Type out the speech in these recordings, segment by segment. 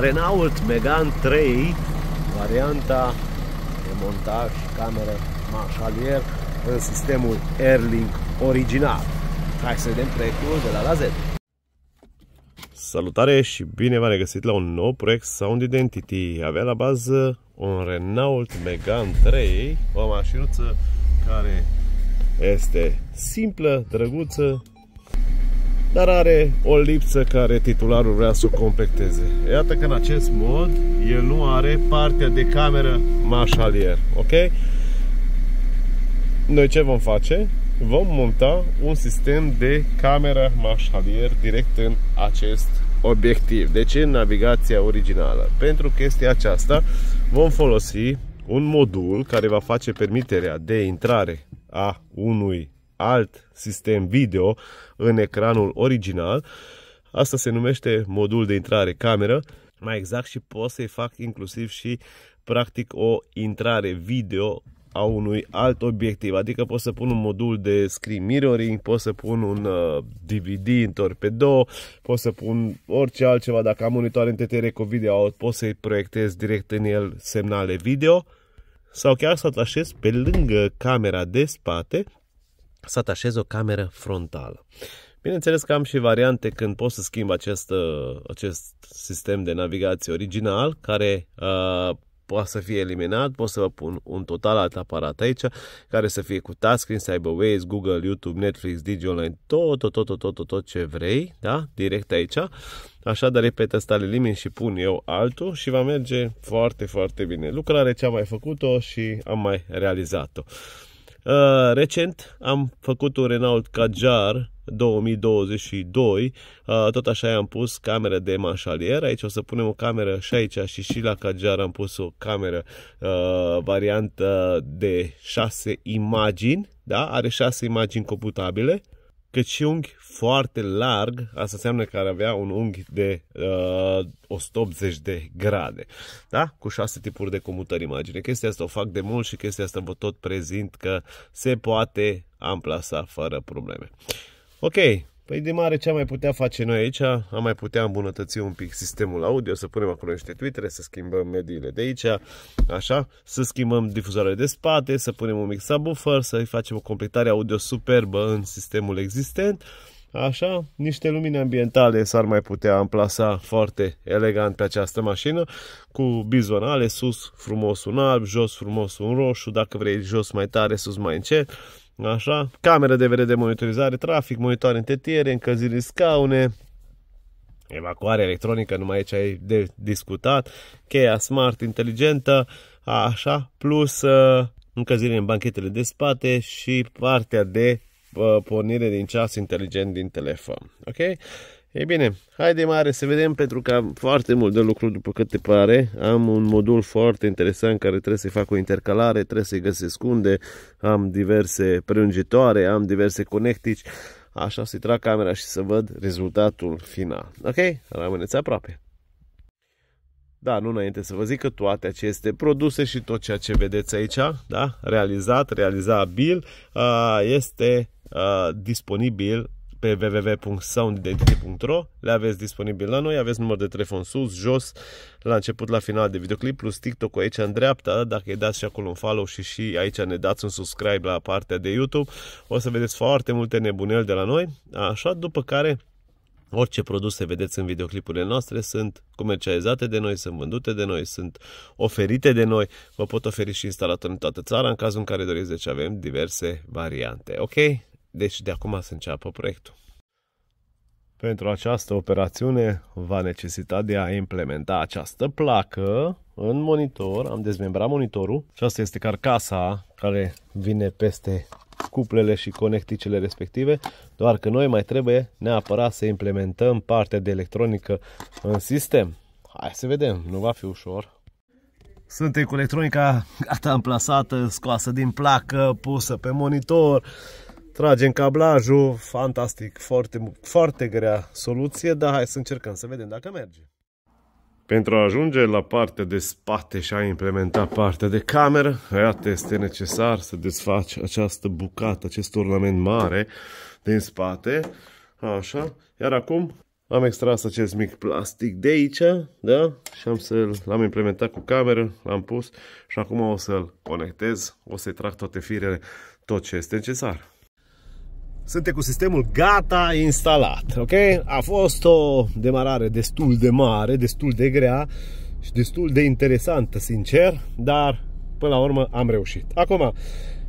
Renault Megane 3, varianta de montaj și cameră marșalier în sistemul Airlink original. Hai să vedem proiectul de la la Z. Salutare și bine v-am regăsit la un nou proiect Sound Identity. Avea la bază un Renault Megane 3, o mașinuță care este simplă, drăguță, dar are o lipsă care titularul vrea să o completeze. Iată că în acest mod el nu are partea de cameră mașalier, ok? Noi ce vom face? Vom monta un sistem de cameră mașalier direct în acest obiectiv. Deci în navigația originală. Pentru chestia aceasta vom folosi un modul care va face permiterea de intrare a unui alt sistem video în ecranul original. Asta se numește modul de intrare cameră, mai exact și pot să-i fac inclusiv și practic o intrare video a unui alt obiectiv, adică pot să pun un modul de screen mirroring, pot să pun un DVD uh, în torpedo, pot să pun orice altceva, dacă am monitoare în TTR cu video, pot să-i proiectez direct în el semnale video sau chiar să o atașez pe lângă camera de spate să atașez o cameră frontală. Bineînțeles că am și variante când pot să schimb acest, uh, acest sistem de navigație original, care uh, poate să fie eliminat, pot să vă pun un total alt aparat aici, care să fie cu touchscreen, să aibă Waze, Google, YouTube, Netflix, Digi Online, tot, tot, tot, tot, tot, tot, tot ce vrei, da? direct aici. Așa dar repet, ăsta le elimin și pun eu altul și va merge foarte, foarte bine. Lucrare ce am mai făcut-o și am mai realizat-o. Uh, recent am făcut un Renault Kadjar 2022, uh, tot așa i-am pus cameră de manșalier, aici o să punem o cameră și aici și și la Kadjar am pus o cameră uh, variantă de 6 imagini, da? are 6 imagini computabile, cât și unghi foarte larg, asta înseamnă că ar avea un unghi de uh, 180 de grade, da? cu șase tipuri de comutări imagine. Chestia asta o fac de mult și chestia asta vă tot prezint că se poate amplasa fără probleme. Ok, Păi de mare ce am mai putea face noi aici? Am mai putea îmbunătăți un pic sistemul audio, să punem acolo niște Twitter, să schimbăm mediile de aici, așa, să schimbăm difuzoarele de spate, să punem un mic subwoofer, să-i facem o completare audio superbă în sistemul existent, Așa, niște lumini ambientale s-ar mai putea amplasa foarte elegant pe această mașină, cu bizonale, sus frumos un alb, jos frumos un roșu, dacă vrei jos mai tare, sus mai încet, Așa, cameră de vedere de monitorizare, trafic, monitoare în încălziri în scaune, evacuare electronică, numai aici ai de discutat, cheia smart, inteligentă, așa, plus uh, încălzire în banchetele de spate și partea de uh, pornire din ceas inteligent din telefon. Ok? Ei bine, haide mare să vedem pentru că am foarte mult de lucru după cât te pare. Am un modul foarte interesant care trebuie să-i fac o intercalare, trebuie să-i găsesc unde, am diverse prelungitoare, am diverse conectici. Așa să-i trag camera și să văd rezultatul final. Ok? Rămâneți aproape! Da, nu înainte să vă zic că toate aceste produse și tot ceea ce vedeți aici, da, realizat, realizabil, este disponibil pe www.soundidentity.ro le aveți disponibil la noi, aveți număr de telefon sus, jos, la început, la final de videoclip, plus TikTok-ul aici în dreapta, dacă îi dați și acolo un follow și și aici ne dați un subscribe la partea de YouTube, o să vedeți foarte multe nebuneli de la noi, așa, după care Orice produse vedeți în videoclipurile noastre sunt comercializate de noi, sunt vândute de noi, sunt oferite de noi. Vă pot oferi și instalator în toată țara în cazul în care doriți, deci avem diverse variante. Ok? Deci de acum să înceapă proiectul. Pentru această operațiune va necesita de a implementa această placă în monitor. Am dezmembrat monitorul Aceasta este carcasa care vine peste cuplele și conecticele respective, doar că noi mai trebuie neapărat să implementăm partea de electronică în sistem. Hai să vedem, nu va fi ușor. Suntem cu electronica gata amplasată, scoasă din placă, pusă pe monitor, Tragem cablajul, fantastic, foarte, foarte grea soluție, dar hai să încercăm să vedem dacă merge. Pentru a ajunge la partea de spate și a implementa partea de cameră, iată, este necesar să desfaci această bucată, acest ornament mare din spate. Așa, iar acum am extras acest mic plastic de aici, da? Și am să l-am implementat cu cameră, l-am pus și acum o să-l conectez, o să-i trag toate firele, tot ce este necesar sunt ecosistemul gata instalat, ok? A fost o demarare destul de mare, destul de grea și destul de interesantă, sincer, dar până la urmă am reușit. Acum,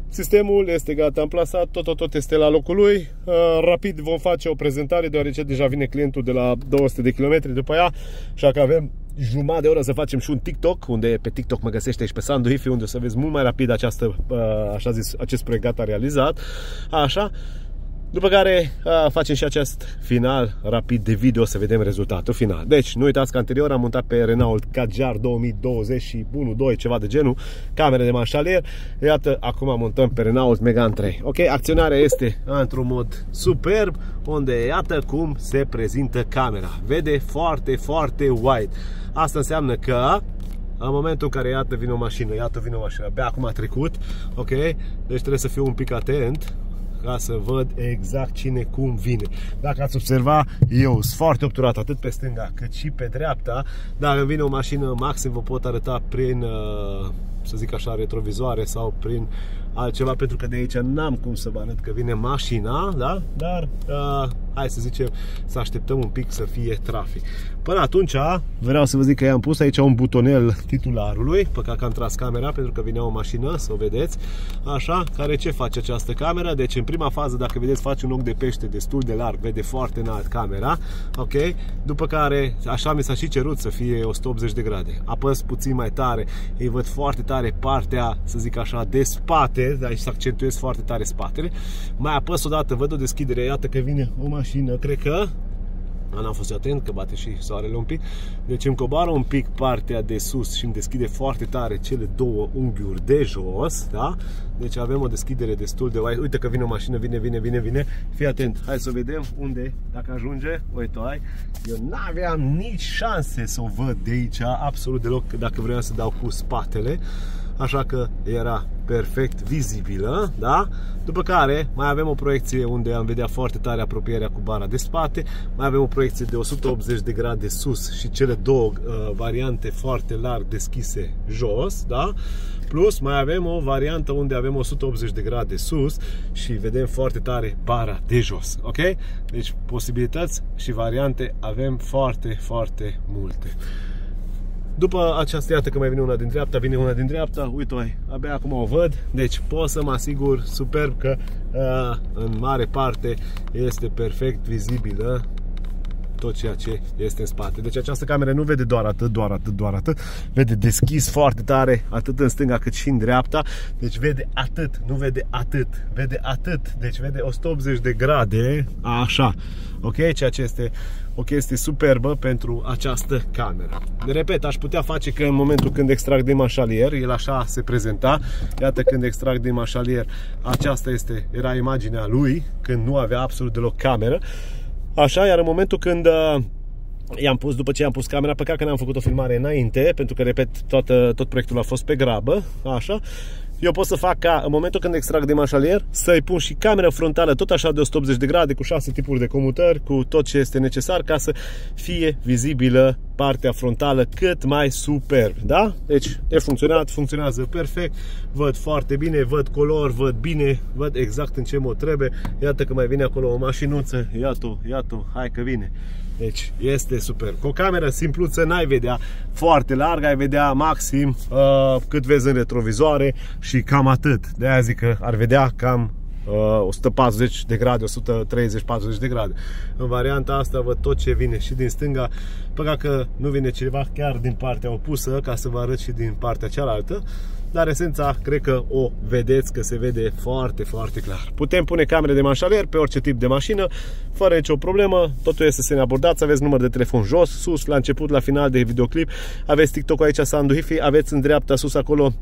sistemul este gata amplasat, tot, tot, tot este la locul lui. Uh, rapid vom face o prezentare, deoarece deja vine clientul de la 200 de km după ea, așa că avem jumătate de oră să facem și un TikTok, unde pe TikTok mă găsește și pe Sandu Ifi, unde o să vezi mult mai rapid această, uh, așa zis, acest proiect gata realizat. Așa, după care a, facem și acest final rapid de video să vedem rezultatul final. Deci, nu uitați că anterior am montat pe Renault Kadjar 2021, 2, ceva de genul, camere de manșalier. Iată, acum montăm pe Renault Megane 3. Ok, acționarea este într-un mod superb, unde iată cum se prezintă camera. Vede foarte, foarte wide. Asta înseamnă că în momentul în care iată vine o mașină, iată vine o mașină, abia acum a trecut, ok? Deci trebuie să fiu un pic atent, ca să văd exact cine cum vine. Dacă ați observa, eu sunt foarte obturat atât pe stânga cât și pe dreapta. Dacă vine o mașină maxim vă pot arăta prin, uh, să zic așa, retrovizoare sau prin altceva pentru că de aici n-am cum să vă arăt că vine mașina, da? Dar uh, hai să zicem să așteptăm un pic să fie trafic. Până atunci vreau să vă zic că i-am pus aici un butonel titularului, păcat că am tras camera pentru că vine o mașină, să o vedeți, așa, care ce face această cameră, deci în prima fază, dacă vedeți, face un ochi de pește destul de larg, vede foarte înalt camera, ok, după care, așa mi s-a și cerut să fie 180 de grade, apăs puțin mai tare, ei văd foarte tare partea, să zic așa, de spate, dar aici să accentuez foarte tare spatele, mai apăs o dată, văd o deschidere, iată că vine o mașină, cred că N-am fost atent că bate și soarele un pic. Deci îmi coboară un pic partea de sus și îmi deschide foarte tare cele două unghiuri de jos, da? Deci avem o deschidere destul de wide. Uite că vine o mașină, vine, vine, vine, vine. Fii atent. Hai să vedem unde, dacă ajunge. Uite, ai. Eu n-aveam nici șanse să o văd de aici, absolut deloc, dacă vreau să dau cu spatele așa că era perfect vizibilă, da? După care mai avem o proiecție unde am vedea foarte tare apropierea cu bara de spate, mai avem o proiecție de 180 de grade sus și cele două uh, variante foarte larg deschise jos, da? Plus mai avem o variantă unde avem 180 de grade sus și vedem foarte tare bara de jos, ok? Deci posibilități și variante avem foarte, foarte multe. După această iată că mai vine una din dreapta, vine una din dreapta, uite ai abia acum o văd, deci pot să mă asigur superb că în mare parte este perfect vizibilă tot ceea ce este în spate. Deci această cameră nu vede doar atât, doar atât, doar atât, vede deschis foarte tare, atât în stânga cât și în dreapta, deci vede atât, nu vede atât, vede atât, deci vede 180 de grade, așa, ok, ceea ce este o chestie superbă pentru această cameră. De Repet, aș putea face că în momentul când extrag din mașalier, el așa se prezenta, iată când extrag din mașalier, aceasta este, era imaginea lui, când nu avea absolut deloc cameră, așa, iar în momentul când uh, i-am pus, după ce i-am pus camera, păcat că n-am făcut o filmare înainte, pentru că, repet, toată, tot proiectul a fost pe grabă, așa, eu pot să fac ca, în momentul când extrag de mașalier să-i pun și camera frontală tot așa de 180 de grade, cu 6 tipuri de comutări, cu tot ce este necesar ca să fie vizibilă partea frontală cât mai superb, da? Deci e funcționat, funcționează perfect, văd foarte bine, văd color, văd bine, văd exact în ce mod trebuie. Iată că mai vine acolo o mașinuță, iată-o, iată-o, hai că vine. Deci este super. Cu o cameră simpluță n-ai vedea foarte larg, ai vedea maxim uh, cât vezi în retrovizoare și cam atât. De aia zic că ar vedea cam uh, 140 de grade, 130-40 de grade. În varianta asta văd tot ce vine și din stânga, păcat că nu vine ceva chiar din partea opusă, ca să vă arăt și din partea cealaltă. Uh, dar esența cred că o vedeți, că se vede foarte, foarte clar. Putem pune camere de manșalier pe orice tip de mașină, fără nicio problemă, totul este să ne abordați, aveți număr de telefon jos, sus, la început, la final de videoclip, aveți TikTok aici, Sandu Hifi, aveți în dreapta sus acolo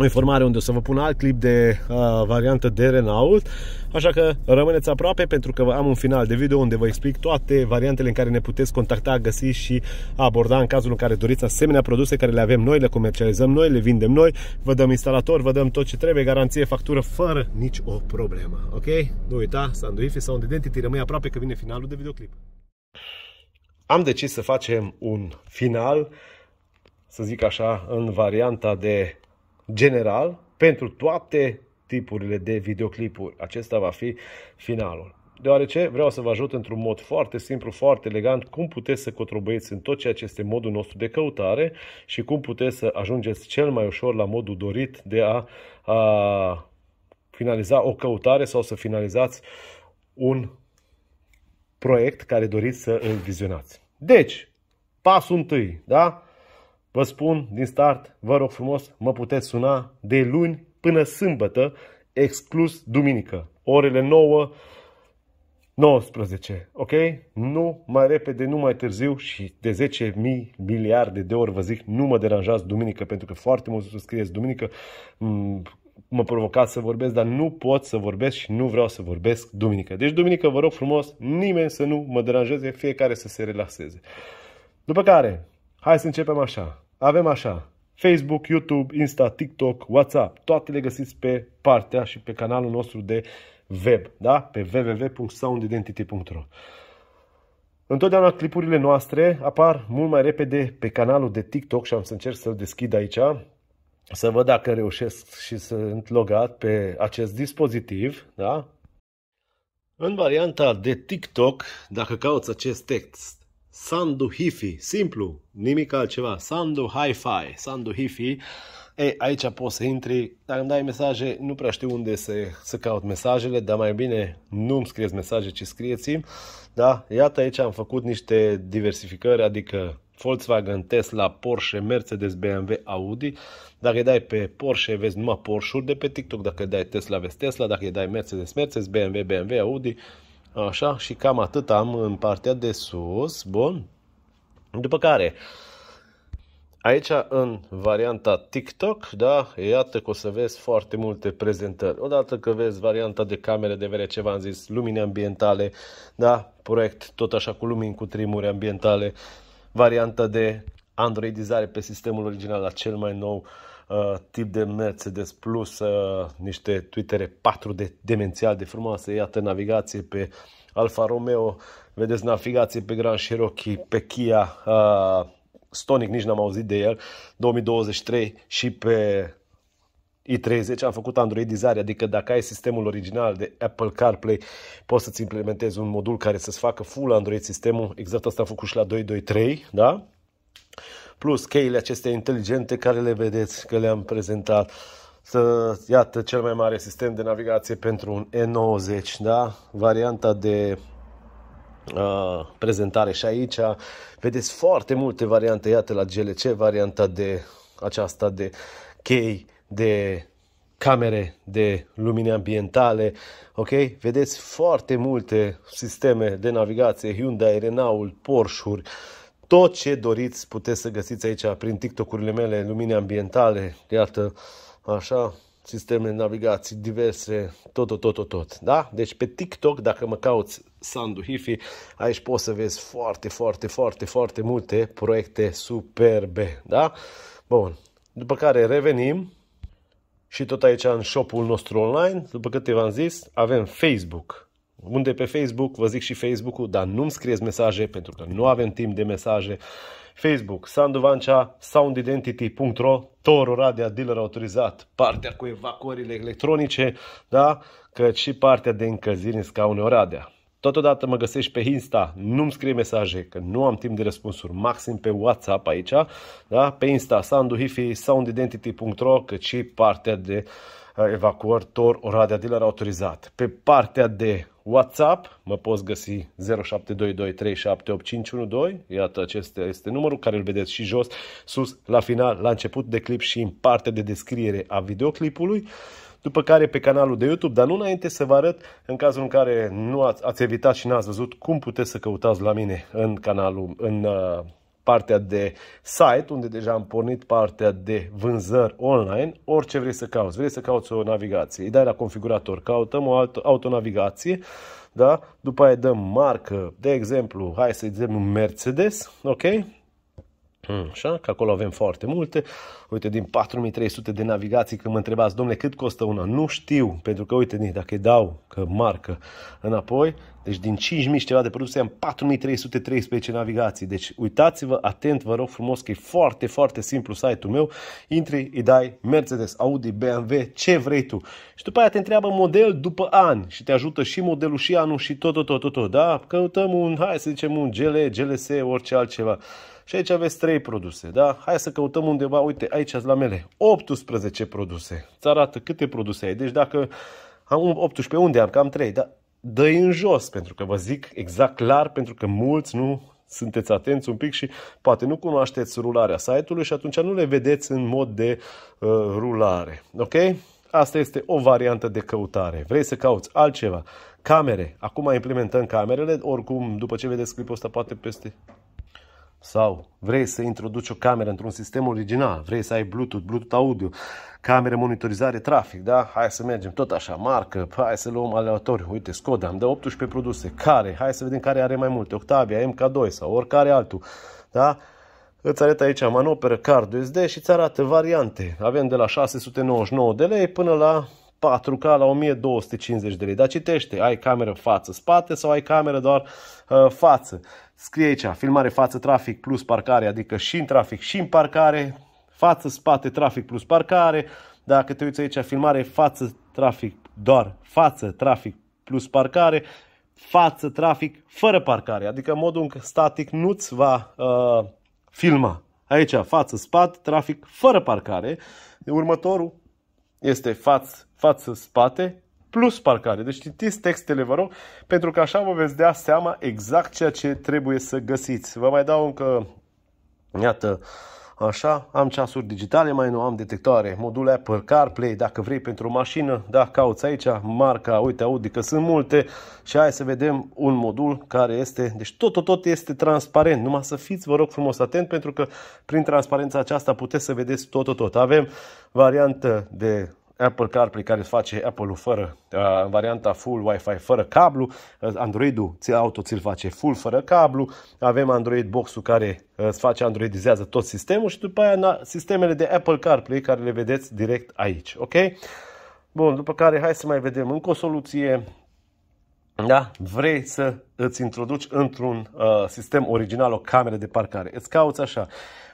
o informare unde o să vă pun alt clip de uh, variantă de Renault, așa că rămâneți aproape pentru că am un final de video unde vă explic toate variantele în care ne puteți contacta, găsi și aborda în cazul în care doriți asemenea produse care le avem noi, le comercializăm noi, le vindem noi, vă dăm instalator, vă dăm tot ce trebuie, garanție, factură, fără nici o problemă, ok? Nu uita, Sanduifi sau Identity, rămâi aproape că vine finalul de videoclip. Am decis să facem un final, să zic așa, în varianta de general pentru toate tipurile de videoclipuri. Acesta va fi finalul. Deoarece vreau să vă ajut într-un mod foarte simplu, foarte elegant, cum puteți să cotrobăiți în tot ceea ce este modul nostru de căutare și cum puteți să ajungeți cel mai ușor la modul dorit de a, a finaliza o căutare sau să finalizați un proiect care doriți să îl vizionați. Deci, pasul întâi, da? Vă spun din start, vă rog frumos, mă puteți suna de luni până sâmbătă, exclus duminică, orele 9, 19, ok? Nu mai repede, nu mai târziu și de 10.000 miliarde de ori vă zic, nu mă deranjați duminică, pentru că foarte să scrieți duminică, mm, mă provocați să vorbesc, dar nu pot să vorbesc și nu vreau să vorbesc duminică. Deci duminică vă rog frumos, nimeni să nu mă deranjeze, fiecare să se relaxeze. După care, hai să începem așa. Avem așa, Facebook, YouTube, Insta, TikTok, WhatsApp, toate le găsiți pe partea și pe canalul nostru de web, da? pe www.soundidentity.ro Întotdeauna clipurile noastre apar mult mai repede pe canalul de TikTok și am să încerc să-l deschid aici, să văd dacă reușesc și sunt logat pe acest dispozitiv, da? În varianta de TikTok, dacă cauți acest text Sandu Hifi, simplu, nimic altceva. Sandu Hi-Fi, Sandu Hifi. E, aici poți să intri, dacă îmi dai mesaje, nu prea știu unde să, să caut mesajele, dar mai bine nu îmi scrieți mesaje, ci scrieți Da? Iată aici am făcut niște diversificări, adică Volkswagen, Tesla, Porsche, Mercedes, BMW, Audi. Dacă îi dai pe Porsche, vezi numai Porsche-uri de pe TikTok. Dacă îi dai Tesla, vezi Tesla. Dacă îi dai Mercedes, Mercedes, BMW, BMW, Audi. Așa, și cam atât am în partea de sus. Bun. După care, aici în varianta TikTok, da, iată că o să vezi foarte multe prezentări. Odată că vezi varianta de camere de vedere, ce v-am zis, lumini ambientale, da, proiect tot așa cu lumini cu trimuri ambientale, varianta de Androidizare pe sistemul original la cel mai nou uh, Uh, tip de Mercedes Plus, uh, niște Twitter 4 de demențial de frumoase, iată navigație pe Alfa Romeo, vedeți navigație pe Grand Cherokee, pe Kia, uh, Stonic nici n-am auzit de el, 2023 și pe i30 am făcut Androidizare, adică dacă ai sistemul original de Apple CarPlay, poți să-ți implementezi un modul care să-ți facă full Android sistemul, exact asta am făcut și la 223, da? plus cheile acestea inteligente care le vedeți că le-am prezentat. Să, iată, cel mai mare sistem de navigație pentru un E90, da? Varianta de Uh, prezentare și aici vedeți foarte multe variante, iată la GLC varianta de aceasta de chei, de camere de lumini ambientale, ok? Vedeți foarte multe sisteme de navigație, Hyundai, Renault, Porsche-uri, uh, tot ce doriți puteți să găsiți aici prin TikTok-urile mele, lumini ambientale, iată, așa, sisteme de navigații diverse, tot, tot, tot, tot, tot, da? Deci pe TikTok, dacă mă cauți Sandu Hifi, aici poți să vezi foarte, foarte, foarte, foarte multe proiecte superbe, da? Bun, după care revenim și tot aici în shop-ul nostru online, după cât v-am zis, avem Facebook, unde pe Facebook, vă zic și Facebook-ul, dar nu-mi scrieți mesaje pentru că nu avem timp de mesaje. Facebook, Sandu soundidentity.ro, Toru Radia, dealer autorizat, partea cu evacuările electronice, da? cât și partea de încălzire în scaune Oradea. Totodată mă găsești pe Insta, nu-mi scrie mesaje, că nu am timp de răspunsuri, maxim pe WhatsApp aici, da? pe Insta, sanduhifi, soundidentity.ro, cât și partea de uh, Uh, evacuări TOR Oradea Dealer autorizat. Pe partea de WhatsApp mă poți găsi 0722378512. Iată, acesta este numărul care îl vedeți și jos, sus, la final, la început de clip și în partea de descriere a videoclipului după care pe canalul de YouTube, dar nu înainte să vă arăt în cazul în care nu ați, ați evitat și n-ați văzut cum puteți să căutați la mine în canalul, în uh, partea de site, unde deja am pornit partea de vânzări online, orice vrei să cauți. Vrei să cauți o navigație, îi dai la configurator, cautăm o auto, autonavigație, da? după aia dăm marcă, de exemplu, hai să-i dăm un Mercedes, ok? Hmm, așa, că acolo avem foarte multe. Uite, din 4300 de navigații, când mă întrebați, domnule, cât costă una? Nu știu, pentru că, uite, dacă îi dau că marcă înapoi, deci din 5.000 și ceva de produse am 4.313 navigații. Deci uitați-vă atent, vă rog frumos, că e foarte, foarte simplu site-ul meu. Intri, îi dai Mercedes, Audi, BMW, ce vrei tu. Și după aia te întreabă model după an și te ajută și modelul și anul și tot, tot, tot, tot, tot da? Căutăm un, hai să zicem un GL, GLS, orice altceva. Și aici aveți 3 produse, da? Hai să căutăm undeva, uite, aici la mele, 18 produse. Îți arată câte produse ai. Deci dacă am 18, unde am? Cam 3, da? dă în jos, pentru că vă zic exact clar, pentru că mulți nu sunteți atenți un pic și poate nu cunoașteți rularea site-ului și atunci nu le vedeți în mod de uh, rulare. Ok? Asta este o variantă de căutare. Vrei să cauți altceva? Camere. Acum implementăm camerele. Oricum, după ce vedeți clipul ăsta, poate peste sau vrei să introduci o cameră într-un sistem original, vrei să ai Bluetooth, Bluetooth audio, camere monitorizare trafic, da? Hai să mergem tot așa, marcă, hai să luăm aleatoriu. Uite, Skoda, am de 18 produse, care? Hai să vedem care are mai multe, Octavia, MK2 sau oricare altul, da? Îți arăt aici manoperă, card USD și îți arată variante. Avem de la 699 de lei până la 4K la 1250 de lei. Dar citește, ai cameră față-spate sau ai cameră doar uh, față. Scrie aici, filmare față trafic plus parcare, adică și în trafic și în parcare, față spate trafic plus parcare. Dacă te uiți aici, filmare față trafic doar față trafic plus parcare, față trafic fără parcare, adică modul în care static nu-ți va uh, filma. Aici, față spate, trafic fără parcare. Următorul este față, față spate, plus parcare. Deci citiți textele, vă rog, pentru că așa vă veți da seama exact ceea ce trebuie să găsiți. Vă mai dau încă, iată, Așa, am ceasuri digitale, mai nu am detectoare, modul Apple CarPlay, dacă vrei pentru mașină, da, cauți aici marca, uite Audi că sunt multe și hai să vedem un modul care este, deci tot, tot, tot este transparent, numai să fiți, vă rog frumos, atent pentru că prin transparența aceasta puteți să vedeți tot, tot, tot. Avem variantă de Apple CarPlay care îți face Apple-ul fără, uh, varianta full Wi-Fi fără cablu, uh, Android-ul auto ți-l face full fără cablu, avem Android Box-ul care uh, îți face androidizează tot sistemul și după aia na, sistemele de Apple CarPlay care le vedeți direct aici, ok? Bun, după care hai să mai vedem încă o soluție. Da? Vrei să îți introduci într-un uh, sistem original o cameră de parcare. Îți cauți așa,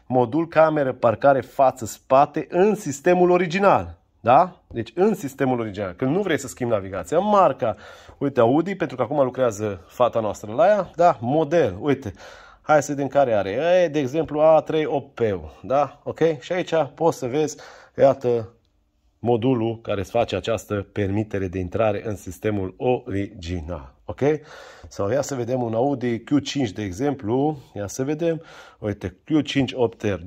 modul cameră, parcare, față, spate în sistemul original. Da? Deci în sistemul original, când nu vrei să schimbi navigația, marca, uite Audi, pentru că acum lucrează fata noastră la ea, da? Model, uite, hai să vedem care are. E, de exemplu, a 3 op da? Ok? Și aici poți să vezi, iată, modulul care îți face această permitere de intrare în sistemul original. Ok? Sau ia să vedem un Audi Q5, de exemplu. Ia să vedem. Uite, Q5 Opter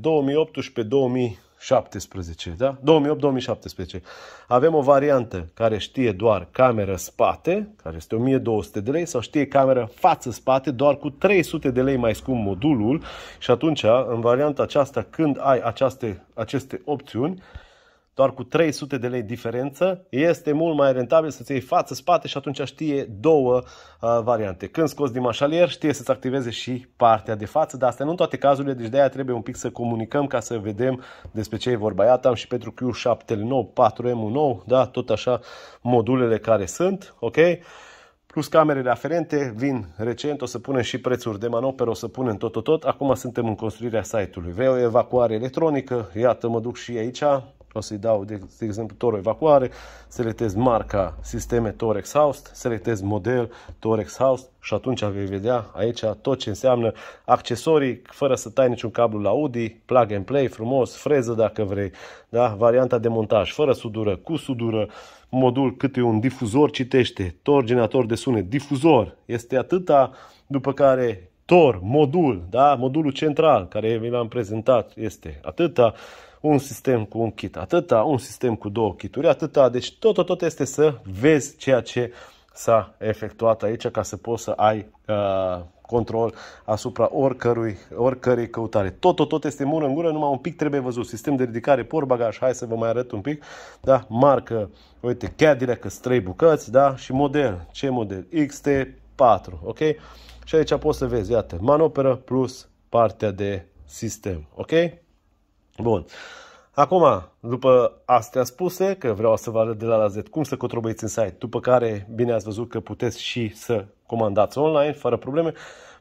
2018-2019. 17, da? 2008-2017. Avem o variantă care știe doar cameră spate, care este 1200 de lei, sau știe cameră față-spate, doar cu 300 de lei mai scump modulul și atunci, în varianta aceasta, când ai aceste, aceste opțiuni, doar cu 300 de lei diferență, este mult mai rentabil să-ți iei față-spate și atunci știe două uh, variante. Când scoți din mașalier, știe să-ți activeze și partea de față, dar asta nu în toate cazurile, deci de-aia trebuie un pic să comunicăm ca să vedem despre ce e vorba. Iată, am și pentru Q7 nou, 4M nou, da, tot așa modulele care sunt, ok? plus camerele aferente, vin recent, o să punem și prețuri de manoperă, o să punem tot, tot, tot. Acum suntem în construirea site-ului. Vreau evacuare electronică, iată, mă duc și aici, o să-i dau, de, de exemplu, Toro Evacuare, selectez marca Sisteme Torex House, selectez model Torex House și atunci vei vedea aici tot ce înseamnă accesorii, fără să tai niciun cablu la Audi, plug and play, frumos, freză dacă vrei, da? varianta de montaj, fără sudură, cu sudură, modul cât e un difuzor, citește, tor, generator de sunet, difuzor, este atâta, după care tor, modul, da? modulul central, care vi l-am prezentat, este atâta, un sistem cu un kit atâta, un sistem cu două kituri atâta, deci tot, tot tot este să vezi ceea ce s-a efectuat aici ca să poți să ai uh, control asupra oricărui, oricărei căutare. Tot, tot tot este mură în gură, numai un pic trebuie văzut. Sistem de ridicare, porbagaj, hai să vă mai arăt un pic, da? marcă, uite, Cadillac, trei bucăți, da? și model, ce model? XT4, ok? Și aici poți să vezi, iată, manoperă plus partea de sistem, ok? Bun. Acum, după astea spuse, că vreau să vă arăt de la la Z cum să cotrobăiți în site, după care, bine ați văzut că puteți și să comandați online, fără probleme,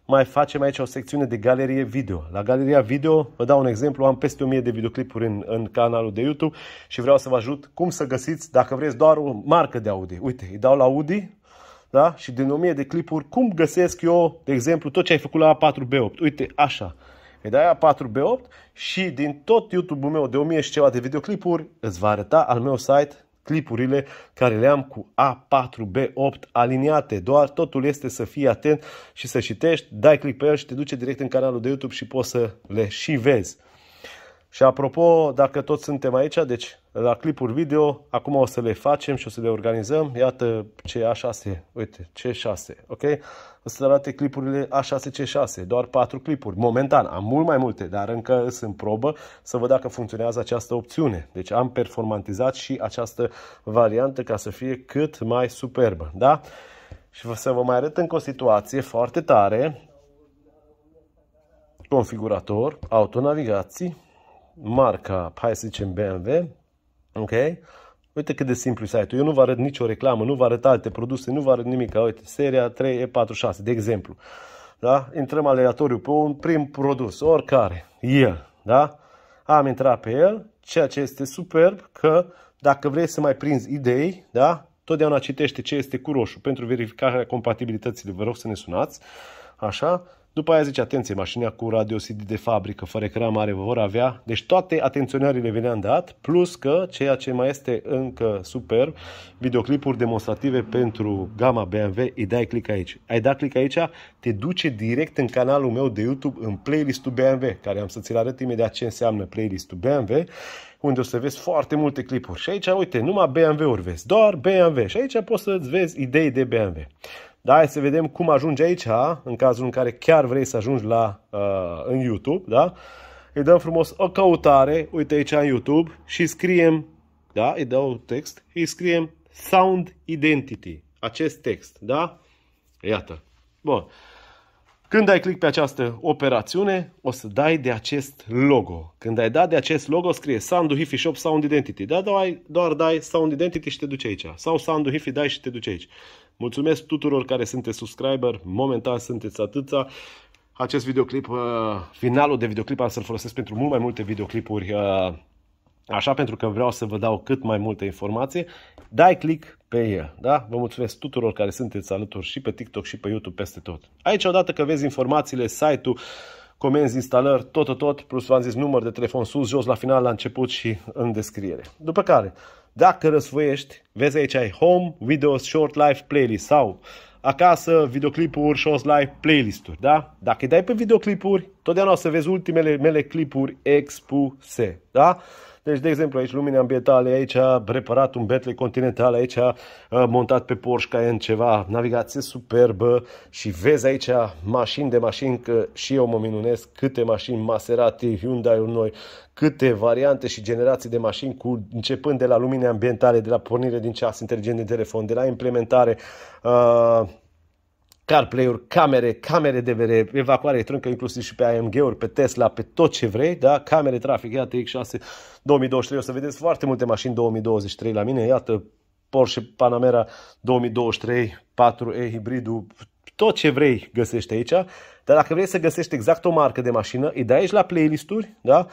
mai facem aici o secțiune de galerie video. La galeria video, vă dau un exemplu, am peste 1000 de videoclipuri în, în canalul de YouTube și vreau să vă ajut cum să găsiți, dacă vreți, doar o marcă de Audi. Uite, îi dau la Audi, da? Și din 1000 de clipuri, cum găsesc eu, de exemplu, tot ce ai făcut la A4B8? Uite, așa. Îi dai aia 4B8 și din tot YouTube-ul meu de 1000 și ceva de videoclipuri îți va arăta al meu site clipurile care le am cu A4B8 aliniate. Doar totul este să fii atent și să citești, dai click pe el și te duce direct în canalul de YouTube și poți să le și vezi. Și apropo, dacă toți suntem aici, deci la clipuri video, acum o să le facem și o să le organizăm. Iată ce A6, uite, C6, ok? O să arate clipurile A6, C6, doar 4 clipuri, momentan. Am mult mai multe, dar încă sunt probă să văd dacă funcționează această opțiune. Deci am performantizat și această variantă ca să fie cât mai superbă, da? Și să vă mai arăt încă o situație foarte tare. Configurator, autonavigații, marca, hai să zicem BMW, Ok? Uite cât de simplu e site-ul. Eu nu vă arăt nicio reclamă, nu vă arăt alte produse, nu vă arăt nimic. Uite, seria 3E46, de exemplu. Da? Intrăm aleatoriu pe un prim produs, oricare, el. Da? Am intrat pe el, ceea ce este superb că dacă vrei să mai prinzi idei, da? totdeauna citește ce este cu roșu pentru verificarea compatibilității. Vă rog să ne sunați. Așa, după aia zice, atenție, mașina cu CD de fabrică, fără cramare, vor avea. Deci toate atenționările veneam dat, plus că ceea ce mai este încă superb, videoclipuri demonstrative pentru gama BMW, îi dai click aici. Ai dat click aici, te duce direct în canalul meu de YouTube, în playlistul BMW, care am să ți-l arăt imediat ce înseamnă playlistul BMW, unde o să vezi foarte multe clipuri. Și aici, uite, numai BMW-uri vezi, doar BMW. Și aici poți să-ți vezi idei de BMW. Da, hai să vedem cum ajungi aici, ha? în cazul în care chiar vrei să ajungi la, uh, în YouTube, da? Îi dăm frumos o căutare, uite aici în YouTube și scriem, da, îi dau text, îi scriem Sound Identity, acest text, da? Iată. Bun. Când ai click pe această operațiune, o să dai de acest logo. Când ai dat de acest logo, scrie Sound Hifi Shop Sound Identity. Da, doar, doar dai Sound Identity și te duce aici. Sau Sound Hifi dai și te duce aici. Mulțumesc tuturor care sunteți subscriber, momentan sunteți atâția. Acest videoclip, uh, finalul de videoclip, am să-l folosesc pentru mult mai multe videoclipuri uh, Așa, pentru că vreau să vă dau cât mai multe informații, dai click pe el. Da? Vă mulțumesc tuturor care sunteți alături și pe TikTok și pe YouTube, peste tot. Aici, odată că vezi informațiile, site-ul, comenzi, instalări, tot, tot, tot, plus v-am zis număr de telefon sus, jos, la final, la început și în descriere. După care, dacă răsfoiești, vezi aici ai Home, Videos, Short Life Playlist sau acasă, videoclipuri, shows live, playlisturi, da? Dacă îi dai pe videoclipuri, totdeauna o să vezi ultimele mele clipuri expuse, da? Deci, de exemplu, aici lumini ambientale, aici reparat un Bentley Continental, aici uh, montat pe Porsche în ceva, navigație superbă și vezi aici mașini de mașini, că și eu mă minunesc câte mașini, Maserati, Hyundai-uri noi, câte variante și generații de mașini, cu, începând de la lumini ambientale, de la pornire din ceas inteligent de telefon, de la implementare, uh, CarPlay-uri, camere, camere de vere, evacuare electronică, inclusiv și pe AMG-uri, pe Tesla, pe tot ce vrei, da? camere trafic, iată X6 2023, o să vedeți foarte multe mașini 2023 la mine, iată Porsche Panamera 2023, 4E hibridul, tot ce vrei găsești aici, dar dacă vrei să găsești exact o marcă de mașină, îi dai aici la playlisturi, da?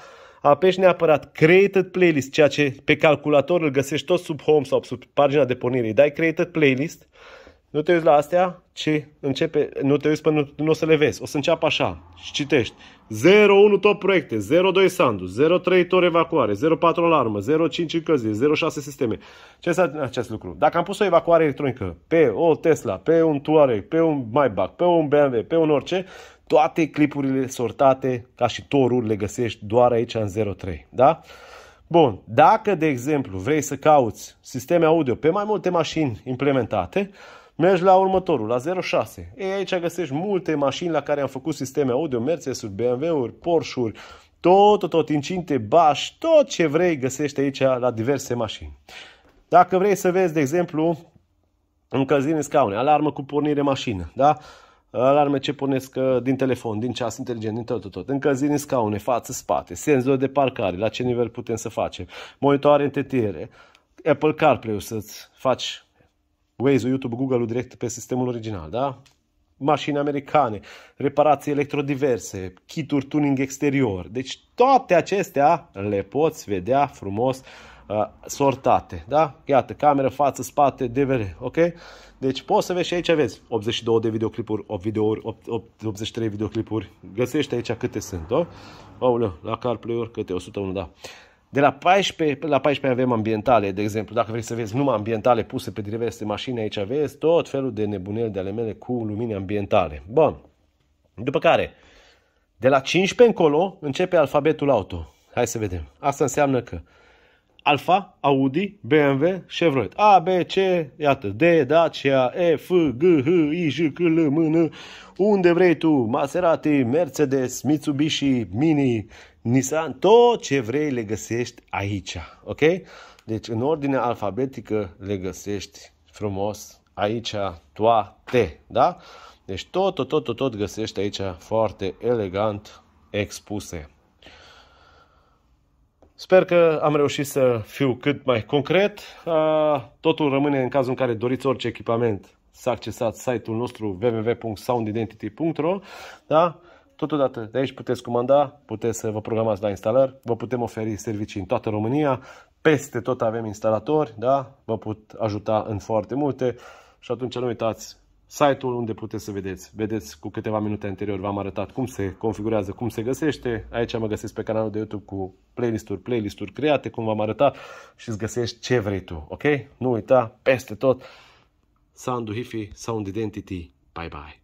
apeși neapărat Created Playlist, ceea ce pe calculator îl găsești tot sub Home sau sub pagina de pornire. Îi dai Created Playlist, nu te uiți la astea, ci începe, nu te uiți până nu, nu o să le vezi. O să înceapă așa și citești. 01 top proiecte, 02 sandu, 03 tor evacuare, 04 alarmă, 05 încălzire, 06 sisteme. Ce înseamnă acest lucru? Dacă am pus o evacuare electronică pe o Tesla, pe un Touareg, pe un Maybach, pe un BMW, pe un orice, toate clipurile sortate ca și torul le găsești doar aici în 03. Da? Bun, dacă de exemplu vrei să cauți sisteme audio pe mai multe mașini implementate, mergi la următorul, la 06. Ei, aici găsești multe mașini la care am făcut sisteme audio, Mercedes-uri, BMW-uri, Porsche-uri, tot, tot, tot, incinte, bași, tot ce vrei găsești aici la diverse mașini. Dacă vrei să vezi, de exemplu, încălzire în scaune, alarmă cu pornire mașină, da? alarme ce pornesc uh, din telefon, din ceas inteligent, din tot, tot, tot. Încălziri în scaune, față, spate, senzor de parcare, la ce nivel putem să facem, monitoare în tetiere, Apple CarPlay-ul să-ți faci Waze-ul, YouTube, Google-ul direct pe sistemul original, da? mașini americane, reparații electrodiverse, kituri tuning exterior. Deci toate acestea le poți vedea frumos sortate. Da? Iată, cameră, față, spate, DVR. Ok? Deci poți să vezi și aici aveți 82 de videoclipuri, 8 videouri, 8, 8, 83 videoclipuri. găsește aici câte sunt, da? Aoleu, la CarPlay-uri câte? 101, da. De la 14 la 14 avem ambientale, de exemplu, dacă vrei să vezi numai ambientale puse pe diverse mașini, aici aveți tot felul de nebuneli de ale mele cu lumini ambientale. Bun. După care, de la 15 încolo, începe alfabetul auto. Hai să vedem. Asta înseamnă că Alfa, Audi, BMW, Chevrolet. A, B, C, iată, D, Dacia, E, F, G, H, I, J, K, L, M, N, unde vrei tu, Maserati, Mercedes, Mitsubishi, Mini, Nissan, tot ce vrei le găsești aici, ok? Deci în ordine alfabetică le găsești frumos aici toate, da? Deci tot, tot, tot, tot, tot găsești aici foarte elegant expuse. Sper că am reușit să fiu cât mai concret. Totul rămâne în cazul în care doriți orice echipament să accesați site-ul nostru www.soundidentity.ro da? Totodată de aici puteți comanda, puteți să vă programați la instalări, vă putem oferi servicii în toată România, peste tot avem instalatori, da? vă pot ajuta în foarte multe și atunci nu uitați site-ul unde puteți să vedeți. Vedeți cu câteva minute anterior v-am arătat cum se configurează, cum se găsește. Aici mă găsesc pe canalul de YouTube cu playlisturi, playlisturi create, cum v-am arătat și îți găsești ce vrei tu, ok? Nu uita, peste tot, Sound Hifi, Sound Identity, bye bye!